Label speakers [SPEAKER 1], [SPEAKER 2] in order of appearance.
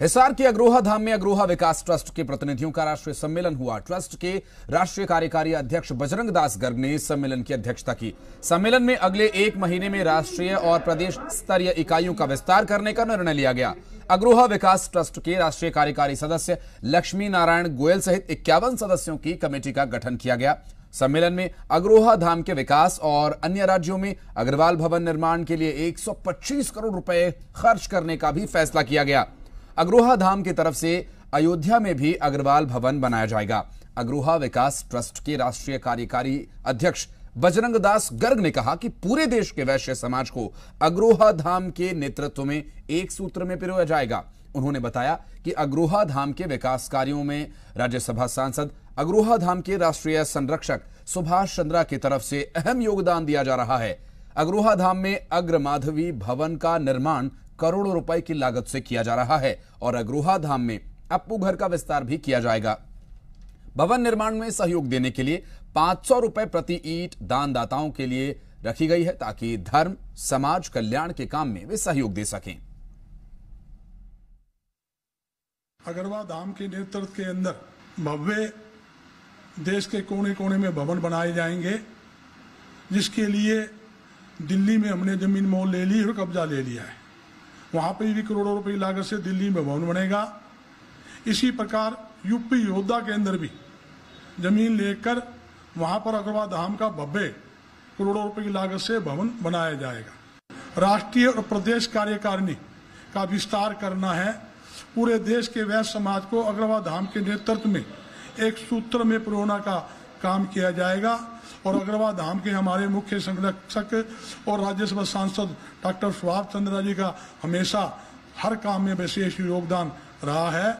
[SPEAKER 1] हिसार के अग्रोहा धाम में अग्रोहा विकास ट्रस्ट के प्रतिनिधियों का राष्ट्रीय सम्मेलन हुआ ट्रस्ट के राष्ट्रीय कार्यकारी अध्यक्ष बजरंग दास गर्ग ने सम्मेलन की अध्यक्षता की सम्मेलन में अगले एक महीने में राष्ट्रीय और प्रदेश स्तरीय इकाइयों का विस्तार करने का निर्णय लिया गया अग्रोहा विकास ट्रस्ट के राष्ट्रीय कार्यकारी सदस्य लक्ष्मी नारायण गोयल सहित इक्यावन सदस्यों की कमेटी का गठन किया गया सम्मेलन में अग्रोहा धाम के विकास और अन्य राज्यों में अग्रवाल भवन निर्माण के लिए 125 करोड़ रुपए खर्च करने का भी फैसला किया गया अग्रोहा धाम की तरफ से अयोध्या में भी अग्रवाल भवन बनाया जाएगा अग्रोहा विकास ट्रस्ट के राष्ट्रीय कार्यकारी अध्यक्ष बजरंग दास गर्ग ने कहा कि पूरे देश के वैश्य समाज को अग्रोहा धाम के नेतृत्व में एक सूत्र में पिरोया जाएगा उन्होंने बताया कि अग्रोहा धाम के विकास कार्यों में राज्यसभा सांसद अग्रोहा धाम के राष्ट्रीय संरक्षक सुभाष चंद्रा की तरफ से अहम योगदान दिया जा रहा है अग्रोहा धाम में अग्रमाधवी भवन का निर्माण करोड़ों रुपए की लागत से किया जा रहा है और अग्रोहा धाम में अपू घर का विस्तार भी किया जाएगा भवन निर्माण में सहयोग देने के लिए पांच सौ रुपए प्रति ईट दानदाताओं के लिए रखी गई है ताकि धर्म समाज कल्याण के काम में वे सहयोग दे सकें
[SPEAKER 2] अगरवा धाम के नेतृत्व के अंदर भव्य देश के कोने कोने में भवन बनाए जाएंगे जिसके लिए दिल्ली में हमने जमीन मोल ले ली और कब्जा ले लिया है वहाँ पर भी करोड़ों रुपये लागत से दिल्ली में भवन बनेगा इसी प्रकार यूपी योद्धा के अंदर भी जमीन लेकर वहाँ पर अग्रवा धाम का भव्य करोड़ों रुपए की लागत से भवन बनाया जाएगा राष्ट्रीय और प्रदेश कार्यकारिणी का विस्तार करना है पूरे देश के वैश्य समाज को अग्रवा धाम के नेतृत्व में एक सूत्र में पिरोना का काम किया जाएगा और अग्रवा धाम के हमारे मुख्य संरक्षक और राज्यसभा सांसद डॉक्टर सुभाष चंद्रा जी का हमेशा हर काम में विशेष योगदान रहा है